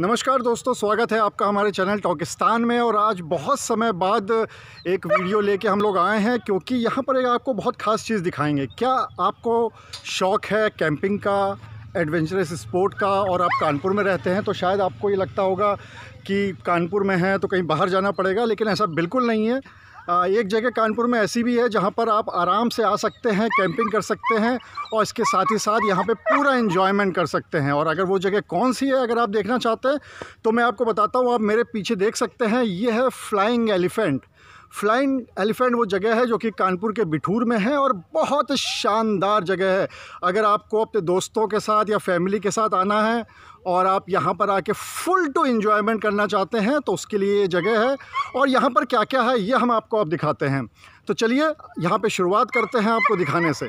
नमस्कार दोस्तों स्वागत है आपका हमारे चैनल टॉकिस्तान में और आज बहुत समय बाद एक वीडियो लेके हम लोग आए हैं क्योंकि यहाँ पर एक आपको बहुत ख़ास चीज़ दिखाएंगे क्या आपको शौक़ है कैंपिंग का एडवेंचरस स्पोर्ट का और आप कानपुर में रहते हैं तो शायद आपको ये लगता होगा कि कानपुर में हैं तो कहीं बाहर जाना पड़ेगा लेकिन ऐसा बिल्कुल नहीं है एक जगह कानपुर में ऐसी भी है जहाँ पर आप आराम से आ सकते हैं कैंपिंग कर सकते हैं और इसके साथ ही साथ यहाँ पे पूरा इन्जॉयमेंट कर सकते हैं और अगर वो जगह कौन सी है अगर आप देखना चाहते हैं तो मैं आपको बताता हूँ आप मेरे पीछे देख सकते हैं ये है फ्लाइंग एलिफेंट फ्लाइंग एलिफेंट वो जगह है जो कि कानपुर के बिठूर में है और बहुत शानदार जगह है अगर आपको अपने दोस्तों के साथ या फैमिली के साथ आना है और आप यहाँ पर आके फुल टू इन्जॉयमेंट करना चाहते हैं तो उसके लिए ये जगह है और यहाँ पर क्या क्या है ये हम आपको अब दिखाते हैं तो चलिए यहाँ पर शुरुआत करते हैं आपको दिखाने से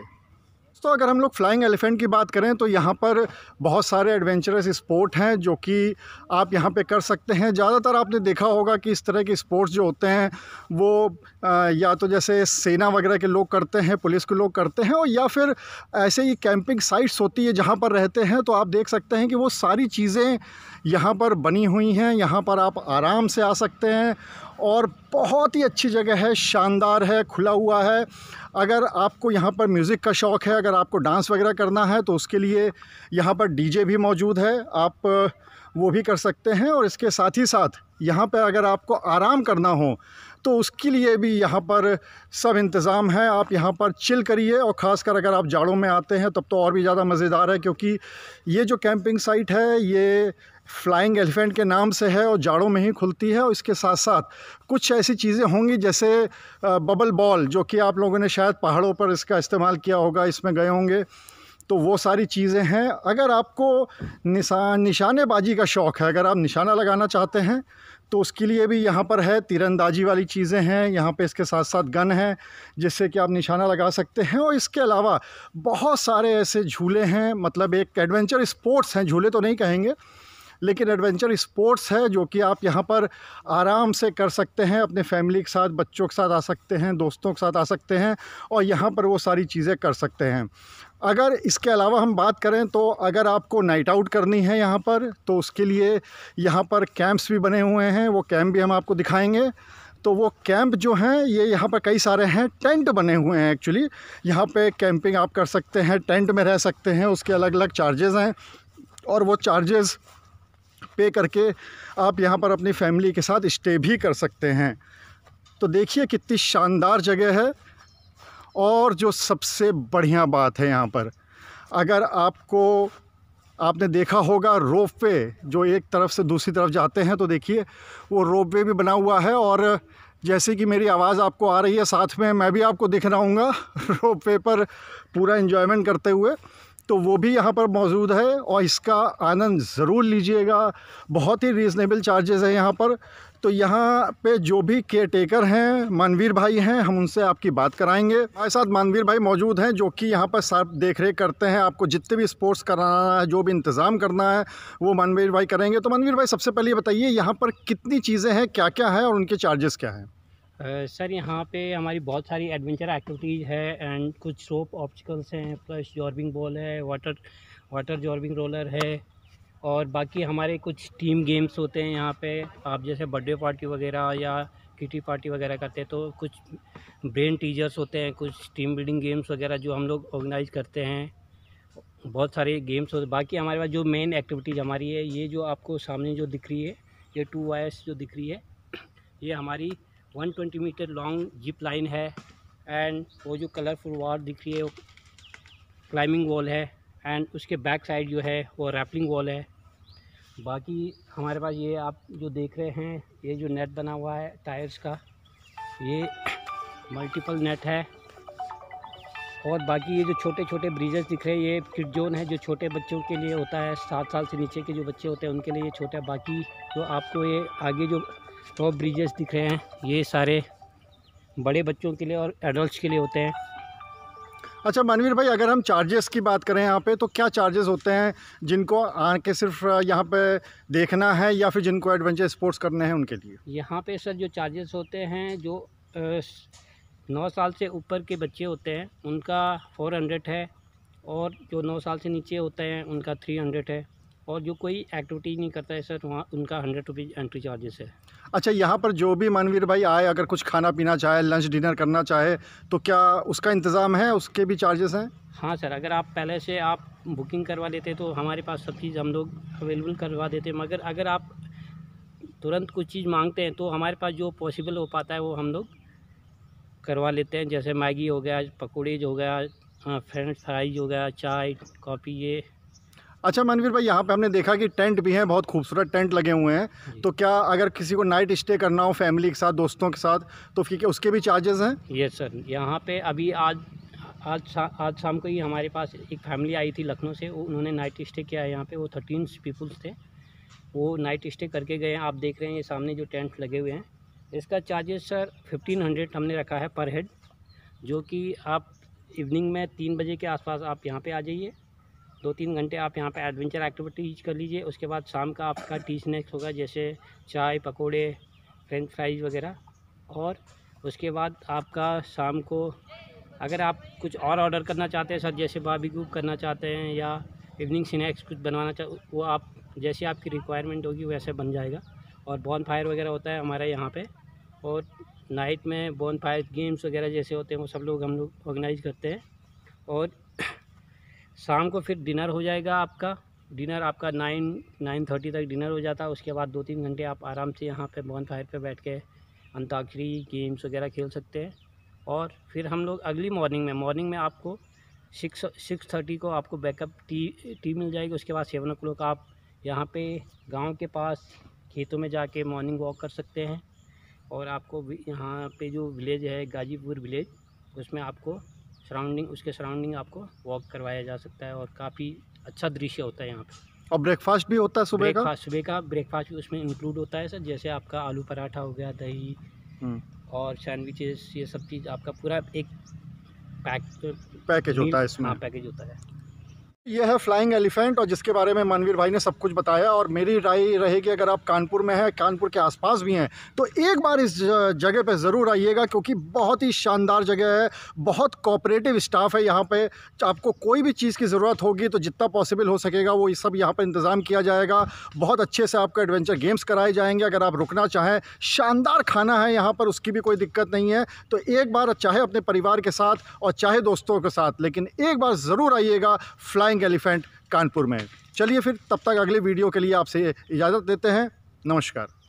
तो अगर हम लोग फ्लाइंग एलिफेंट की बात करें तो यहाँ पर बहुत सारे एडवेंचरस स्पोर्ट हैं जो कि आप यहाँ पे कर सकते हैं ज़्यादातर आपने देखा होगा कि इस तरह के स्पोर्ट्स जो होते हैं वो या तो जैसे सेना वगैरह के लोग करते हैं पुलिस के लोग करते हैं और या फिर ऐसे ही कैंपिंग साइट्स होती है जहाँ पर रहते हैं तो आप देख सकते हैं कि वो सारी चीज़ें यहाँ पर बनी हुई हैं यहाँ पर आप आराम से आ सकते हैं और बहुत ही अच्छी जगह है शानदार है खुला हुआ है अगर आपको यहाँ पर म्यूज़िक का शौक़ है अगर आपको डांस वगैरह करना है तो उसके लिए यहाँ पर डीजे भी मौजूद है आप वो भी कर सकते हैं और इसके साथ ही साथ यहाँ पर अगर आपको आराम करना हो तो उसके लिए भी यहाँ पर सब इंतज़ाम है आप यहाँ पर चिल करिए और ख़ासकर अगर आप जाड़ों में आते हैं तब तो और भी ज़्यादा मज़ेदार है क्योंकि ये जो कैंपिंग साइट है ये फ्लाइंग एलिफेंट के नाम से है और जाड़ों में ही खुलती है और इसके साथ साथ कुछ ऐसी चीज़ें होंगी जैसे बबल बॉल जो कि आप लोगों ने शायद पहाड़ों पर इसका इस्तेमाल किया होगा इसमें गए होंगे तो वो सारी चीज़ें हैं अगर आपको निशा निशानेबाजी का शौक़ है अगर आप निशाना लगाना चाहते हैं तो उसके लिए भी यहाँ पर है तीरंदाजी वाली चीज़ें हैं यहाँ पे इसके साथ साथ गन हैं जिससे कि आप निशाना लगा सकते हैं और इसके अलावा बहुत सारे ऐसे झूले हैं मतलब एक एडवेंचर स्पोर्ट्स हैं झूले तो नहीं कहेंगे लेकिन एडवेंचर स्पोर्ट्स है जो कि आप यहाँ पर आराम से कर सकते हैं अपने फैमिली के साथ बच्चों के साथ आ सकते हैं दोस्तों के साथ आ सकते हैं और यहाँ पर वो सारी चीज़ें कर सकते हैं अगर इसके अलावा हम बात करें तो अगर आपको नाइट आउट करनी है यहाँ पर तो उसके लिए यहाँ पर कैंप्स भी बने हुए हैं वो कैंप भी हम आपको दिखाएंगे तो वो कैंप जो हैं ये यहाँ पर कई सारे हैं टेंट बने हुए हैं एक्चुअली यहाँ पे कैंपिंग आप कर सकते हैं टेंट में रह सकते हैं उसके अलग अलग चार्जेज़ हैं और वो चार्जेस पे करके आप यहाँ पर अपनी फैमिली के साथ इस्टे भी कर सकते हैं तो देखिए कितनी शानदार जगह है और जो सबसे बढ़िया बात है यहाँ पर अगर आपको आपने देखा होगा रोप वे जो एक तरफ से दूसरी तरफ जाते हैं तो देखिए वो रोप वे भी बना हुआ है और जैसे कि मेरी आवाज़ आपको आ रही है साथ में मैं भी आपको दिख रहा हूँ रोप वे पर पूरा इन्जॉयमेंट करते हुए तो वो भी यहाँ पर मौजूद है और इसका आनंद ज़रूर लीजिएगा बहुत ही रीज़नेबल चार्जेस है यहाँ पर तो यहाँ पे जो भी केयर टेकर हैं मानवीर भाई हैं हम उनसे आपकी बात कराएंगे हमारे साथ मानवीर भाई मौजूद हैं जो कि यहाँ पर साफ देख रेख करते हैं आपको जितने भी स्पोर्ट्स कराना है जो भी इंतज़ाम करना है वो मानवीर भाई करेंगे तो मानवीर भाई सबसे पहले बताइए यहाँ पर कितनी चीज़ें हैं क्या क्या है और उनके चार्जेस क्या हैं सर यहाँ पे हमारी बहुत सारी एडवेंचर एक्टिविटीज़ है एंड कुछ सोप ऑप्शिकल्स हैं प्लस जॉर्बिंग बॉल है वाटर वाटर जॉर्बिंग रोलर है और बाकी हमारे कुछ टीम गेम्स होते हैं यहाँ पे आप जैसे बर्थडे पार्टी वगैरह या किटी पार्टी वगैरह करते हैं तो कुछ ब्रेन टीजर्स होते हैं कुछ टीम बिल्डिंग गेम्स वगैरह जो हम लोग ऑर्गेनाइज करते हैं बहुत सारे गेम्स होते बाकी हमारे पास जो मेन एक्टिविटीज़ हमारी है ये जो आपको सामने जो दिख रही है ये टू वायर्स जो दिख रही है ये हमारी 120 मीटर लॉन्ग जिप लाइन है एंड वो जो कलरफुल वॉल दिख रही है वो क्लाइंबिंग वॉल है एंड उसके बैक साइड जो है वो रैपलिंग वॉल है बाकी हमारे पास ये आप जो देख रहे हैं ये जो नेट बना हुआ है टायर्स का ये मल्टीपल नेट है और बाकी ये जो छोटे छोटे ब्रिजेस दिख रहे हैं ये किड जोन है जो छोटे बच्चों के लिए होता है सात साल से नीचे के जो बच्चे होते हैं उनके लिए ये छोटा है बाकी जो आपको ये आगे जो और ब्रिजेस दिख रहे हैं ये सारे बड़े बच्चों के लिए और एडल्ट के लिए होते हैं अच्छा मनवीर भाई अगर हम चार्जेस की बात करें यहाँ पे तो क्या चार्जेस होते हैं जिनको आके सिर्फ यहाँ पे देखना है या फिर जिनको एडवेंचर स्पोर्ट्स करने हैं उनके लिए यहाँ पे सर जो चार्जेस होते हैं जो नौ साल से ऊपर के बच्चे होते हैं उनका फोर हंड्रेड है और जो नौ साल से नीचे होते हैं उनका थ्री हंड्रेड है और जो कोई एक्टिविटी नहीं करता है सर वहाँ उनका हंड्रेड रुपीज़ एंट्री चार्जेस है अच्छा यहाँ पर जो भी मानवीर भाई आए अगर कुछ खाना पीना चाहे लंच डिनर करना चाहे तो क्या उसका इंतज़ाम है उसके भी चार्जेस हैं हाँ सर अगर आप पहले से आप बुकिंग करवा लेते तो हमारे पास सब चीज़ हम लोग अवेलेबल करवा देते मगर अगर आप तुरंत कुछ चीज़ मांगते हैं तो हमारे पास जो पॉसिबल हो पाता है वो हम लोग करवा लेते हैं जैसे मैगी हो गया पकौड़ेज हो गया फ्रेंच फ्राइज हो गया चाय कॉफ़ी ये अच्छा मनवीर भाई यहाँ पे हमने देखा कि टेंट भी हैं बहुत खूबसूरत टेंट लगे हुए हैं तो क्या अगर किसी को नाइट स्टे करना हो फैमिली के साथ दोस्तों के साथ तो फिर उसके भी चार्जेस हैं यस सर यहाँ पे अभी आज आज शा, आज शाम को ही हमारे पास एक फैमिली आई थी लखनऊ से उन्होंने नाइट स्टे किया है यहाँ पर वो थर्टीन पीपुल्स थे वो नाइट स्टे करके गए हैं आप देख रहे हैं ये सामने जो टेंट लगे हुए हैं इसका चार्जेस सर फिफ्टीन हंड्रेड हमने रखा है पर हेड जो कि आप इवनिंग में तीन बजे के आसपास आप यहाँ पर आ जाइए दो तीन घंटे आप यहाँ पे एडवेंचर एक्टिविटीज़ कर लीजिए उसके बाद शाम का आपका टी स्नैक्स होगा जैसे चाय पकोड़े फ्रेंच फ्राइज़ वगैरह और उसके बाद आपका शाम को अगर आप कुछ और ऑर्डर करना चाहते हैं सर जैसे बाबी ग्रूप करना चाहते हैं या इवनिंग स्नैक्स कुछ बनवाना चाह वो आप जैसे आपकी रिक्वायरमेंट होगी वैसे बन जाएगा और बॉन फायर वगैरह होता है हमारे यहाँ पर और नाइट में बॉन फायर गेम्स वगैरह जैसे होते हैं वो सब लोग हम लोग ऑर्गेनाइज करते हैं और शाम को फिर डिनर हो जाएगा आपका डिनर आपका नाइन नाइन थर्टी तक डिनर हो जाता है उसके बाद दो तीन घंटे आप आराम से यहाँ पे बॉन फायर पे बैठ के अंताक्षरी गेम्स वगैरह खेल सकते हैं और फिर हम लोग अगली मॉर्निंग में मॉर्निंग में आपको सिक्स सिक्स थर्टी को आपको बैकअप टी टी मिल जाएगी उसके बाद सेवन ओ आप यहाँ पे गांव के पास खेतों में जाके मॉर्निंग वॉक कर सकते हैं और आपको यहाँ पे जो विलेज है गाजीपुर विलेज उसमें आपको सराउंडिंग उसके सराउंडिंग आपको वॉक करवाया जा सकता है और काफ़ी अच्छा दृश्य होता है यहाँ पर और ब्रेकफास्ट भी होता है सुबह का सुबह का ब्रेकफास्ट भी उसमें इंक्लूड होता है सर जैसे आपका आलू पराठा हो गया दही हम्म। और सैंडविचेस ये सब चीज़ आपका पूरा एक पैक पैकेज होता है इसमें हाँ पैकेज होता है यह है फ्लाइंग एलिफेंट और जिसके बारे में मनवीर भाई ने सब कुछ बताया और मेरी राय रहेगी अगर आप कानपुर में हैं कानपुर के आसपास भी हैं तो एक बार इस जगह पर ज़रूर आइएगा क्योंकि बहुत ही शानदार जगह है बहुत कोऑपरेटिव स्टाफ है यहाँ पे आपको कोई भी चीज़ की ज़रूरत होगी तो जितना पॉसिबल हो सकेगा वो सब यहाँ पर इंतज़ाम किया जाएगा बहुत अच्छे से आपका एडवेंचर गेम्स कराए जाएंगे अगर आप रुकना चाहें शानदार खाना है यहाँ पर उसकी भी कोई दिक्कत नहीं है तो एक बार चाहे अपने परिवार के साथ और चाहे दोस्तों के साथ लेकिन एक बार ज़रूर आइएगा फ्लाइंग फ्लाइंग एलिफेंट कानपुर में चलिए फिर तब तक अगले वीडियो के लिए आपसे इजाज़त देते हैं नमस्कार